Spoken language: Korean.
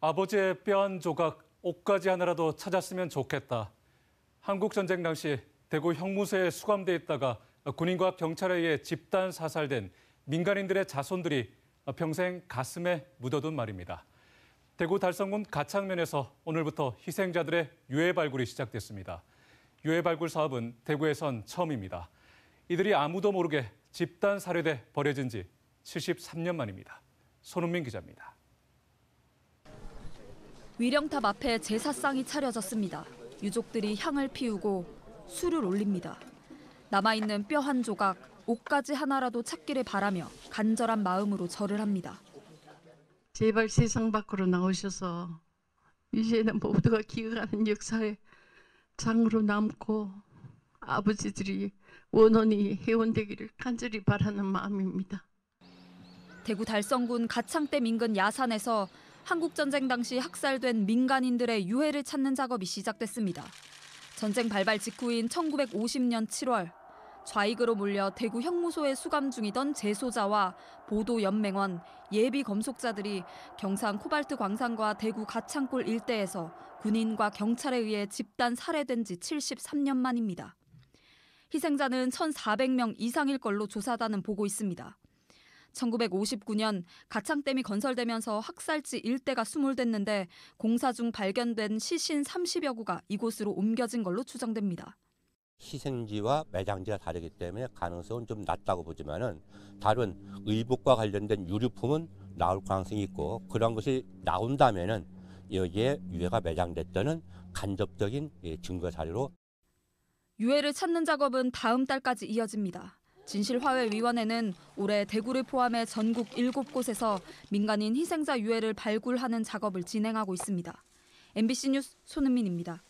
아버지의 뼈 한 조각, 옷까지 하나라도 찾았으면 좋겠다. 한국 전쟁 당시 대구 형무소에 수감돼 있다가 군인과 경찰에 의해 집단 사살된 민간인들의 자손들이 평생 가슴에 묻어둔 말입니다. 대구 달성군 가창면에서 오늘부터 희생자들의 유해 발굴이 시작됐습니다. 유해 발굴 사업은 대구에선 처음입니다. 이들이 아무도 모르게 집단 살해돼 버려진 지 73년 만입니다. 손흥민 기자입니다. 위령탑 앞에 제사상이 차려졌습니다. 유족들이 향을 피우고 술을 올립니다. 남아있는 뼈 한 조각, 옷까지 하나라도 찾기를 바라며 간절한 마음으로 절을 합니다. 제발 세상 밖으로 나오셔서 이제는 모두가 기억하는 역사의 장으로 남고 아버지들이 원원이 해원되기를 간절히 바라는 마음입니다. 대구 달성군 가창댐 인근 야산에서 한국전쟁 당시 학살된 민간인들의 유해를 찾는 작업이 시작됐습니다. 전쟁 발발 직후인 1950년 7월 좌익으로 몰려 대구 형무소에 수감 중이던 재소자와 보도연맹원, 예비검속자들이 경상 코발트 광산과 대구 가창골 일대에서 군인과 경찰에 의해 집단 살해된 지 73년 만입니다. 희생자는 1,400명 이상일 걸로 조사단은 보고 있습니다. 1959년 가창댐이 건설되면서 학살지 일대가 수몰됐는데 공사 중 발견된 시신 30여 구가 이곳으로 옮겨진 걸로 추정됩니다. 희생지와 매장지가 다르기 때문에 가능성은 좀 낮다고 보지만은 다른 의복과 관련된 유류품은 나올 가능성이 있고 그런 것이 나온다면은 여기에 유해가 매장됐다는 간접적인 예, 증거 자료로 유해를 찾는 작업은 다음 달까지 이어집니다. 진실화훼위원회는 올해 대구를 포함해 전국 7곳에서 민간인 희생자 유해를 발굴하는 작업을 진행하고 있습니다. MBC 뉴스 손은민입니다.